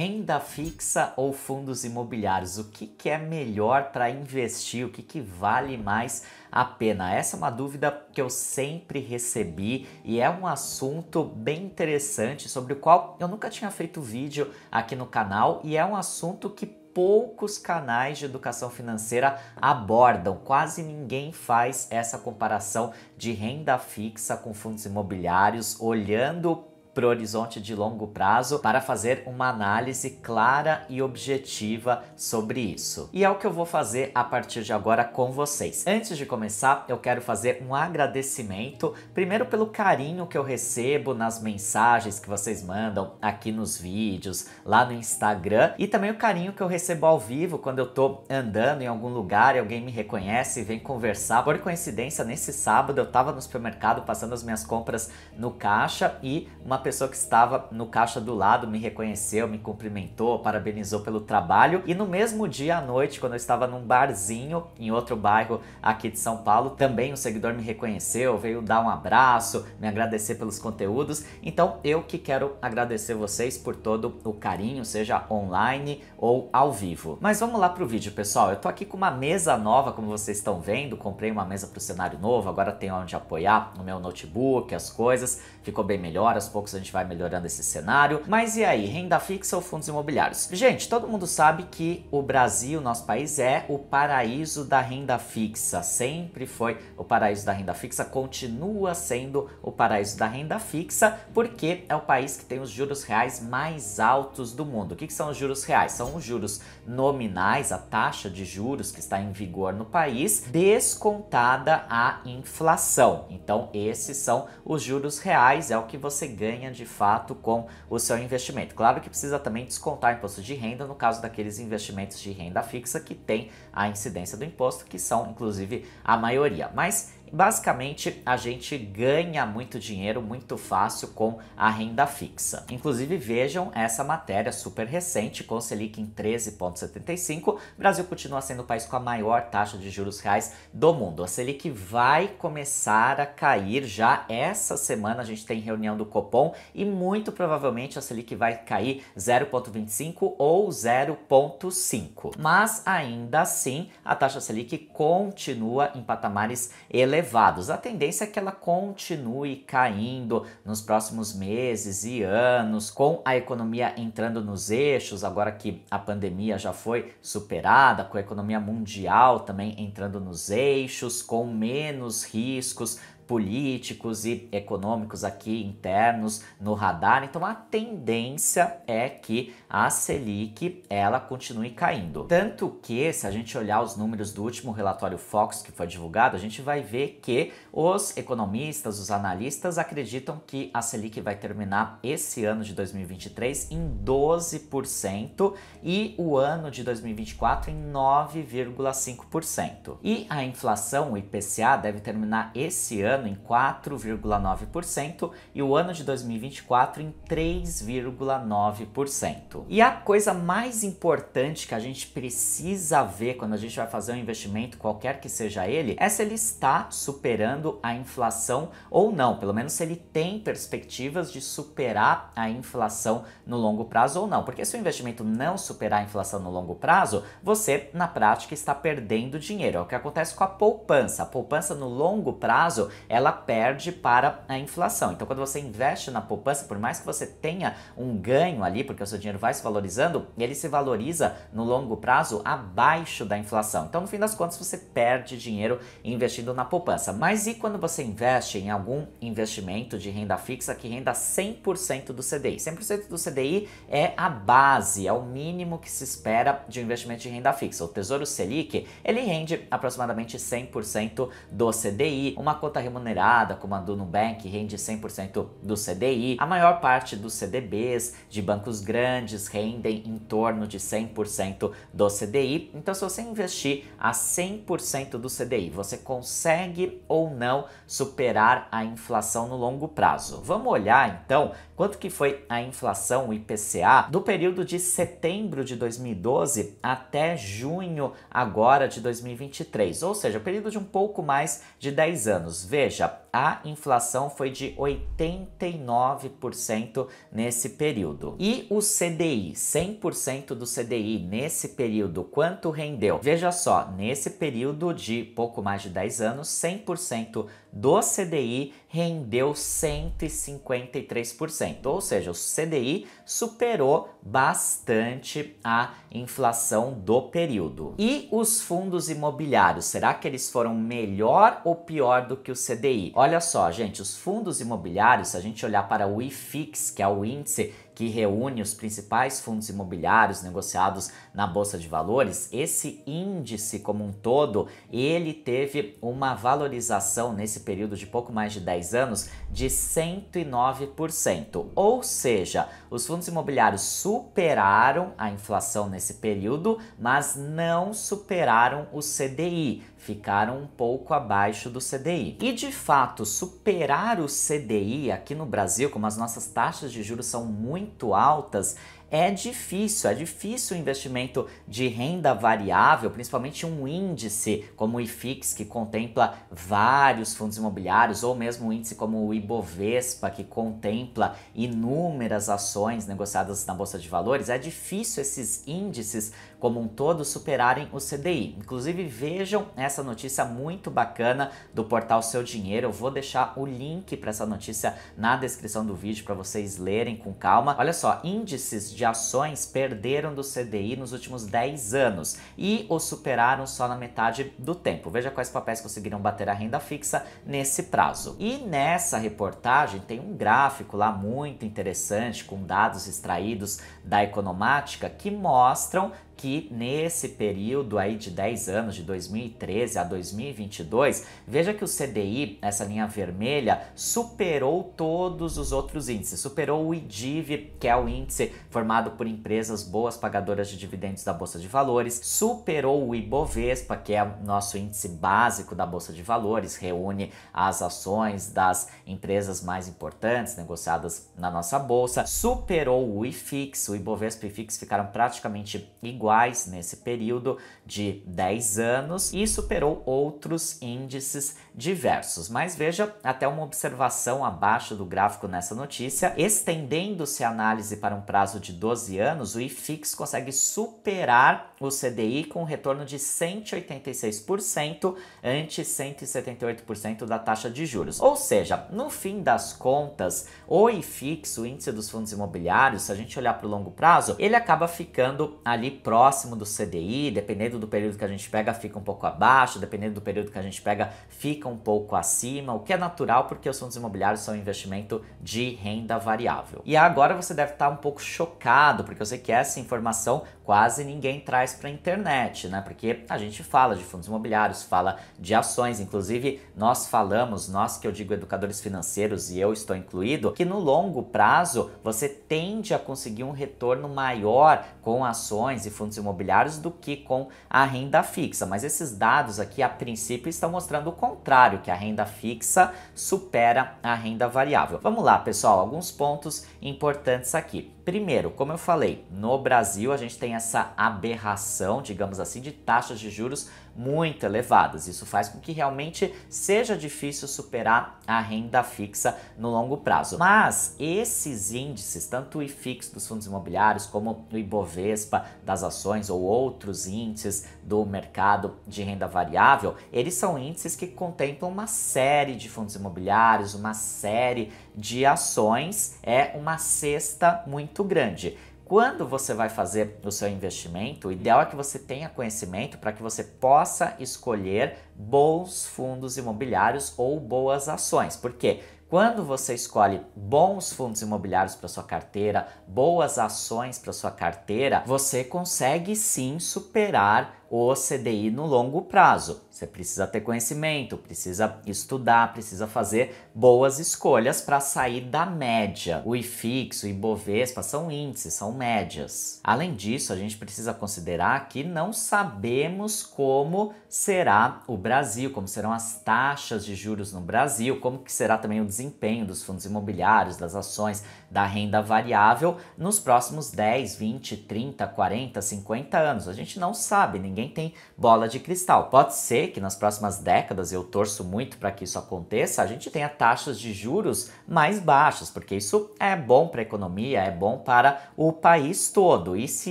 renda fixa ou fundos imobiliários? O que, que é melhor para investir? O que, que vale mais a pena? Essa é uma dúvida que eu sempre recebi e é um assunto bem interessante sobre o qual eu nunca tinha feito vídeo aqui no canal e é um assunto que poucos canais de educação financeira abordam. Quase ninguém faz essa comparação de renda fixa com fundos imobiliários, olhando para o horizonte de longo prazo para fazer uma análise clara e objetiva sobre isso. E é o que eu vou fazer a partir de agora com vocês. Antes de começar, eu quero fazer um agradecimento, primeiro pelo carinho que eu recebo nas mensagens que vocês mandam aqui nos vídeos, lá no Instagram, e também o carinho que eu recebo ao vivo quando eu tô andando em algum lugar e alguém me reconhece e vem conversar. Por coincidência, nesse sábado eu tava no supermercado passando as minhas compras no caixa e uma pessoa que estava no caixa do lado me reconheceu, me cumprimentou, parabenizou pelo trabalho. E no mesmo dia à noite, quando eu estava num barzinho em outro bairro aqui de São Paulo, também um seguidor me reconheceu, veio dar um abraço, me agradecer pelos conteúdos. Então eu que quero agradecer vocês por todo o carinho, seja online ou ao vivo. Mas vamos lá pro vídeo, pessoal. Eu tô aqui com uma mesa nova, como vocês estão vendo. Comprei uma mesa pro cenário novo, agora tem onde apoiar o meu notebook, as coisas. Ficou bem melhor aos poucos poucos a gente vai melhorando esse cenário. Mas e aí, renda fixa ou fundos imobiliários? Gente, todo mundo sabe que o Brasil, nosso país, é o paraíso da renda fixa. Sempre foi o paraíso da renda fixa, continua sendo o paraíso da renda fixa, porque é o país que tem os juros reais mais altos do mundo. O que, que são os juros reais? São os juros nominais, a taxa de juros que está em vigor no país, descontada a inflação. Então, esses são os juros reais, é o que você ganha ganha de fato com o seu investimento. Claro que precisa também descontar imposto de renda no caso daqueles investimentos de renda fixa que tem a incidência do imposto, que são inclusive a maioria. Mas Basicamente, a gente ganha muito dinheiro muito fácil com a renda fixa. Inclusive, vejam essa matéria super recente com o Selic em 13,75. Brasil continua sendo o país com a maior taxa de juros reais do mundo. A Selic vai começar a cair já essa semana. A gente tem reunião do Copom e muito provavelmente a Selic vai cair 0,25 ou 0,5. Mas ainda assim, a taxa Selic continua em patamares elevados elevados. A tendência é que ela continue caindo nos próximos meses e anos, com a economia entrando nos eixos, agora que a pandemia já foi superada, com a economia mundial também entrando nos eixos, com menos riscos políticos e econômicos aqui internos no radar. Então a tendência é que a Selic ela continue caindo. Tanto que se a gente olhar os números do último relatório Fox que foi divulgado, a gente vai ver que os economistas, os analistas acreditam que a Selic vai terminar esse ano de 2023 em 12% e o ano de 2024 em 9,5%. E a inflação, o IPCA deve terminar esse ano ano em 4,9% e o ano de 2024 em 3,9%. E a coisa mais importante que a gente precisa ver quando a gente vai fazer um investimento, qualquer que seja ele, é se ele está superando a inflação ou não, pelo menos se ele tem perspectivas de superar a inflação no longo prazo ou não, porque se o investimento não superar a inflação no longo prazo, você na prática está perdendo dinheiro. É o que acontece com a poupança. A poupança no longo prazo ela perde para a inflação. Então, quando você investe na poupança, por mais que você tenha um ganho ali, porque o seu dinheiro vai se valorizando, ele se valoriza no longo prazo abaixo da inflação. Então, no fim das contas, você perde dinheiro investindo na poupança. Mas e quando você investe em algum investimento de renda fixa que renda 100% do CDI? 100% do CDI é a base, é o mínimo que se espera de um investimento de renda fixa. O Tesouro Selic, ele rende aproximadamente 100% do CDI, uma conta remunerada remunerada, como a do Nubank, rende 100% do CDI, a maior parte dos CDBs de bancos grandes rendem em torno de 100% do CDI. Então, se você investir a 100% do CDI, você consegue ou não superar a inflação no longo prazo. Vamos olhar então quanto que foi a inflação, o IPCA, do período de setembro de 2012 até junho agora de 2023, ou seja, período de um pouco mais de 10 anos. Veja veja, a inflação foi de 89% nesse período. E o CDI, 100% do CDI nesse período, quanto rendeu? Veja só, nesse período de pouco mais de 10 anos, 100% do CDI rendeu 153%, ou seja, o CDI superou bastante a inflação do período. E os fundos imobiliários, será que eles foram melhor ou pior do que o CDI? CDI. Olha só, gente, os fundos imobiliários, se a gente olhar para o IFIX, que é o índice que reúne os principais fundos imobiliários negociados na bolsa de valores, esse índice como um todo, ele teve uma valorização nesse período de pouco mais de 10 anos de 109%. Ou seja, os fundos imobiliários superaram a inflação nesse período, mas não superaram o CDI ficaram um pouco abaixo do CDI. E de fato, superar o CDI aqui no Brasil, como as nossas taxas de juros são muito altas, é difícil, é difícil o investimento de renda variável, principalmente um índice como o IFIX, que contempla vários fundos imobiliários, ou mesmo um índice como o Ibovespa, que contempla inúmeras ações negociadas na Bolsa de Valores. É difícil esses índices como um todo superarem o CDI. Inclusive, vejam essa notícia muito bacana do portal Seu Dinheiro. Eu vou deixar o link para essa notícia na descrição do vídeo para vocês lerem com calma. Olha só, índices de de ações perderam do CDI nos últimos 10 anos e o superaram só na metade do tempo. Veja quais papéis conseguiram bater a renda fixa nesse prazo. E nessa reportagem tem um gráfico lá muito interessante com dados extraídos da Economática que mostram que nesse período aí de 10 anos, de 2013 a 2022, veja que o CDI, essa linha vermelha, superou todos os outros índices, superou o IDIV, que é o índice formado por empresas boas pagadoras de dividendos da Bolsa de Valores, superou o Ibovespa, que é o nosso índice básico da Bolsa de Valores, reúne as ações das empresas mais importantes negociadas na nossa bolsa, superou o IFIX, o Ibovespa e IFIX ficaram praticamente iguais iguais nesse período de 10 anos e superou outros índices diversos. Mas veja até uma observação abaixo do gráfico nessa notícia: estendendo-se a análise para um prazo de 12 anos, o IFIX consegue superar o CDI com um retorno de 186% ante 178% da taxa de juros. Ou seja, no fim das contas, o IFIX, o índice dos fundos imobiliários, se a gente olhar para o longo prazo, ele acaba ficando ali próximo do CDI, dependendo do período que a gente pega, fica um pouco abaixo, dependendo do período que a gente pega, fica um pouco acima, o que é natural porque os fundos imobiliários são um investimento de renda variável. E agora você deve estar um pouco chocado, porque eu sei que essa informação quase ninguém traz para a internet, né? Porque a gente fala de fundos imobiliários, fala de ações, inclusive nós falamos, nós que eu digo educadores financeiros e eu estou incluído, que no longo prazo você tende a conseguir um retorno maior com ações e fundos imobiliários do que com a renda fixa. Mas esses dados aqui a princípio estão mostrando o contrário, que a renda fixa supera a renda variável. Vamos lá, pessoal, alguns pontos importantes aqui. Primeiro, como eu falei, no Brasil a gente tem essa aberração, digamos assim, de taxas de juros muito elevadas. Isso faz com que realmente seja difícil superar a renda fixa no longo prazo. Mas esses índices, tanto o IFIX dos fundos imobiliários, como o Ibovespa das ações ou outros índices do mercado de renda variável, eles são índices que contemplam uma série de fundos imobiliários, uma série de ações, é uma cesta muito grande quando você vai fazer o seu investimento, o ideal é que você tenha conhecimento para que você possa escolher bons fundos imobiliários ou boas ações. Porque quando você escolhe bons fundos imobiliários para sua carteira, boas ações para sua carteira, você consegue sim superar o CDI no longo prazo. Você precisa ter conhecimento, precisa estudar, precisa fazer boas escolhas para sair da média. O IFIX, o IBOVESPA são índices, são médias. Além disso, a gente precisa considerar que não sabemos como será o Brasil, como serão as taxas de juros no Brasil, como que será também o desempenho dos fundos imobiliários, das ações, da renda variável nos próximos 10, 20, 30, 40, 50 anos. A gente não sabe, ninguém tem bola de cristal. Pode ser que nas próximas décadas, eu torço muito para que isso aconteça, a gente tenha taxas de juros mais baixas, porque isso é bom para a economia, é bom para o país todo. E se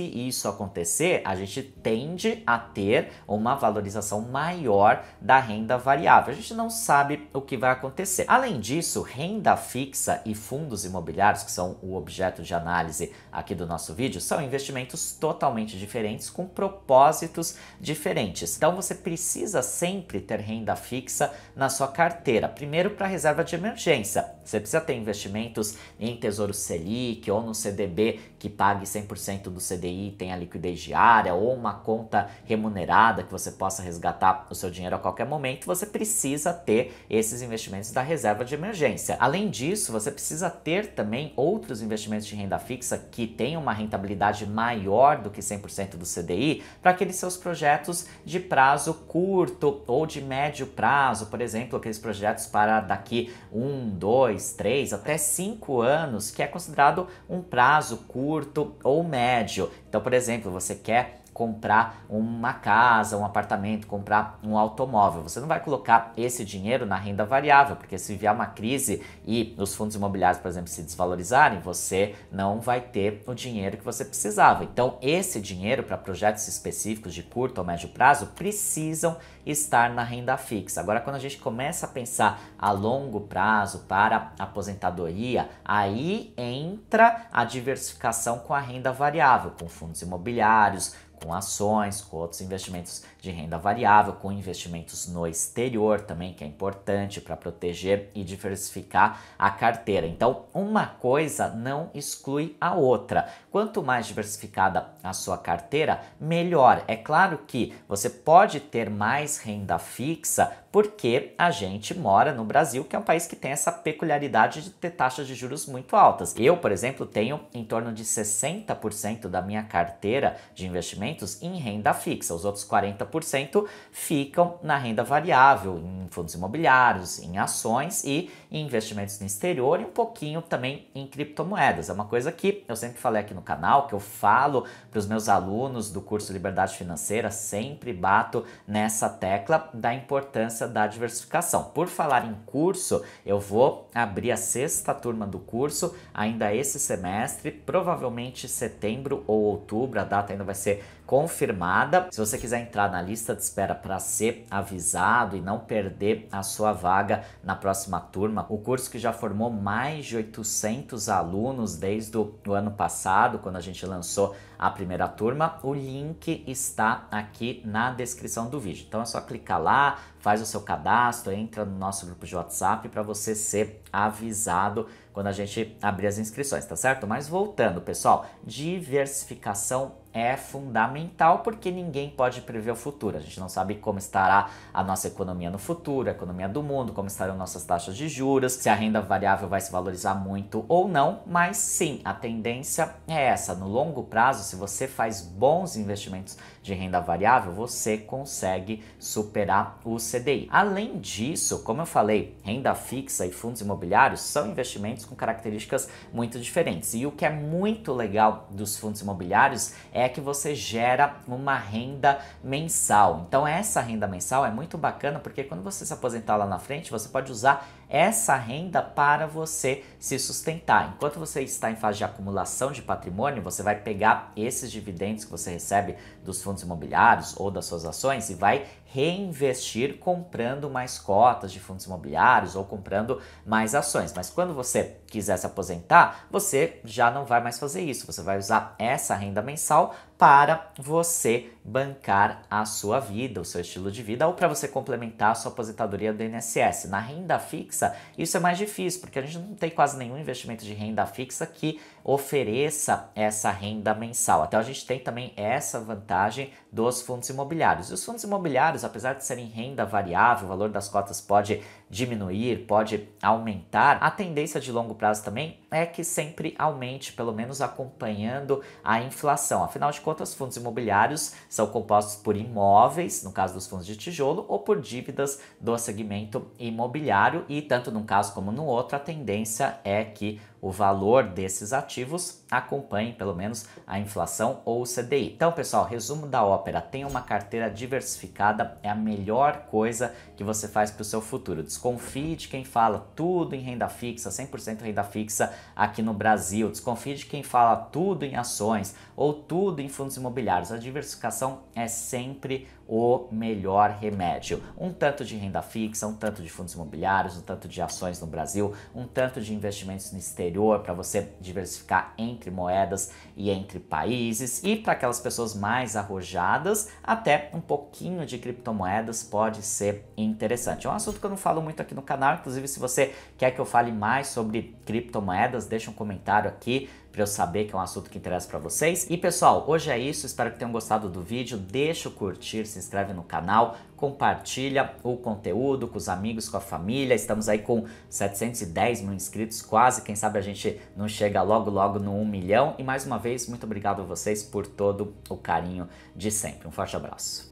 isso acontecer, a gente tende a ter uma valorização maior da renda variável. A gente não sabe o que vai acontecer. Além disso, renda fixa e fundos imobiliários, que são o objeto de análise aqui do nosso vídeo, são investimentos totalmente diferentes, com propósitos diferentes. Então você precisa sempre ter renda fixa na sua carteira. Primeiro, para reserva de emergência. Você precisa ter investimentos em Tesouro Selic ou no CDB que pague 100% do CDI, tenha liquidez diária ou uma conta remunerada que você possa resgatar o seu dinheiro a qualquer momento, você precisa ter esses investimentos da reserva de emergência. Além disso, você precisa ter também outros investimentos de renda fixa que tenham uma rentabilidade maior do que 100% do CDI para aqueles seus projetos de prazo curto ou de médio prazo, por exemplo, aqueles projetos para daqui um, dois, três, até cinco anos, que é considerado um prazo curto curto ou médio. Então, por exemplo, você quer comprar uma casa, um apartamento, comprar um automóvel. Você não vai colocar esse dinheiro na renda variável, porque se vier uma crise e os fundos imobiliários, por exemplo, se desvalorizarem, você não vai ter o dinheiro que você precisava. Então, esse dinheiro para projetos específicos de curto ou médio prazo precisam estar na renda fixa. Agora, quando a gente começa a pensar a longo prazo para aposentadoria, aí entra a diversificação com a renda variável, com fundos imobiliários, com ações, com outros investimentos de renda variável, com investimentos no exterior também, que é importante para proteger e diversificar a carteira. Então, uma coisa não exclui a outra. Quanto mais diversificada a sua carteira, melhor. É claro que você pode ter mais renda fixa porque a gente mora no Brasil, que é um país que tem essa peculiaridade de ter taxas de juros muito altas. Eu, por exemplo, tenho em torno de 60% da minha carteira de investimentos em renda fixa, os outros 40% ficam na renda variável, em fundos imobiliários, em ações e em investimentos no exterior e um pouquinho também em criptomoedas. É uma coisa que eu sempre falei aqui no canal, que eu falo para os meus alunos do curso Liberdade Financeira, sempre bato nessa tecla da importância da diversificação. Por falar em curso, eu vou abrir a sexta turma do curso ainda esse semestre, provavelmente setembro ou outubro, a data ainda vai ser confirmada. Se você quiser entrar na lista de espera para ser avisado e não perder a sua vaga na próxima turma, o curso que já formou mais de 800 alunos desde o ano passado, quando a gente lançou a primeira turma. O link está aqui na descrição do vídeo. Então é só clicar lá, faz o seu cadastro, entra no nosso grupo de WhatsApp para você ser avisado quando a gente abrir as inscrições, tá certo? Mas voltando, pessoal, diversificação é fundamental porque ninguém pode prever o futuro. A gente não sabe como estará a nossa economia no futuro, a economia do mundo, como estarão nossas taxas de juros, se a renda variável vai se valorizar muito ou não, mas sim, a tendência é essa. No longo prazo, se você faz bons investimentos, de renda variável, você consegue superar o CDI. Além disso, como eu falei, renda fixa e fundos imobiliários são investimentos com características muito diferentes. E o que é muito legal dos fundos imobiliários é que você gera uma renda mensal. Então, essa renda mensal é muito bacana porque quando você se aposentar lá na frente, você pode usar essa renda para você se sustentar. Enquanto você está em fase de acumulação de patrimônio, você vai pegar esses dividendos que você recebe dos fundos fundos imobiliários ou das suas ações e vai reinvestir comprando mais cotas de fundos imobiliários ou comprando mais ações. Mas quando você quiser se aposentar, você já não vai mais fazer isso. Você vai usar essa renda mensal para você bancar a sua vida, o seu estilo de vida ou para você complementar a sua aposentadoria do INSS. Na renda fixa, isso é mais difícil, porque a gente não tem quase nenhum investimento de renda fixa que ofereça essa renda mensal. Até então, a gente tem também essa vantagem dos fundos imobiliários. E os fundos imobiliários apesar de serem renda variável, o valor das cotas pode diminuir, pode aumentar, a tendência de longo prazo também é que sempre aumente, pelo menos acompanhando a inflação. Afinal de contas, fundos imobiliários são compostos por imóveis, no caso dos fundos de tijolo, ou por dívidas do segmento imobiliário, e tanto num caso como no outro, a tendência é que o valor desses ativos acompanhe pelo menos a inflação ou o CDI. Então, pessoal, resumo da ópera: tenha uma carteira diversificada, é a melhor coisa que você faz para o seu futuro. Desconfie de quem fala tudo em renda fixa, 100% renda fixa aqui no Brasil. Desconfie de quem fala tudo em ações ou tudo em fundos imobiliários. A diversificação é sempre o melhor remédio. Um tanto de renda fixa, um tanto de fundos imobiliários, um tanto de ações no Brasil, um tanto de investimentos no exterior para você diversificar entre moedas e entre países. E para aquelas pessoas mais arrojadas, até um pouquinho de criptomoedas pode ser interessante. É um assunto que eu não falo muito aqui no canal, inclusive se você quer que eu fale mais sobre criptomoedas, deixa um comentário aqui para eu saber que é um assunto que interessa para vocês. E pessoal, hoje é isso, espero que tenham gostado do vídeo. Deixa o curtir, se inscreve no canal, compartilha o conteúdo com os amigos, com a família. Estamos aí com 710 mil inscritos, quase. Quem sabe a gente não chega logo, logo no 1 milhão. E mais uma vez, muito obrigado a vocês por todo o carinho de sempre. Um forte abraço.